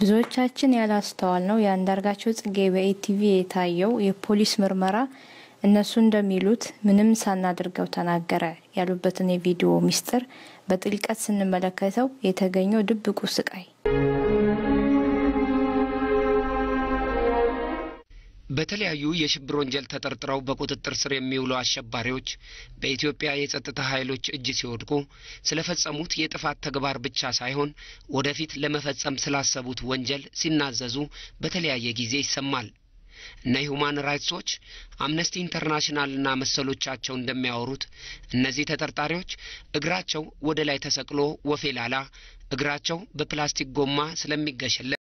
ብዙዎቻችን ያላስተዋል ነው የአንዳርጋቸው ጽጌ በኢቲቪ የታየው የፖሊስ ምርመራ እነሱ እንደሚሉት ምንም ሳናድርገው ተናገረ ያሉበትን የቪዲዮ ሚስጥር በጥልቀት ስንመለከተው የተገኘው ድብቁ ስቃይ በተለያዩ የሽብር ወንጀል ተጠርጥረው በቁጥጥር ስር የሚውሉ አሸባሪዎች በኢትዮጵያ የጸጥታ ኃይሎች እጅ ሲወድቁ ስለፈጸሙት የጥፋት ተግባር ብቻ ሳይሆን ወደፊት ለመፈጸም ስላሰቡት ወንጀል ሲናዘዙ በተለያየ ጊዜ ይሰማል። እነ ሁማን ራይትስ ዎች፣ አምነስቲ ኢንተርናሽናልና መሰሎቻቸው እንደሚያወሩት እነዚህ ተጠርጣሪዎች እግራቸው ወደ ላይ ተሰቅሎ ወፌ ላላ እግራቸው በፕላስቲክ ጎማ ስለሚገሸለ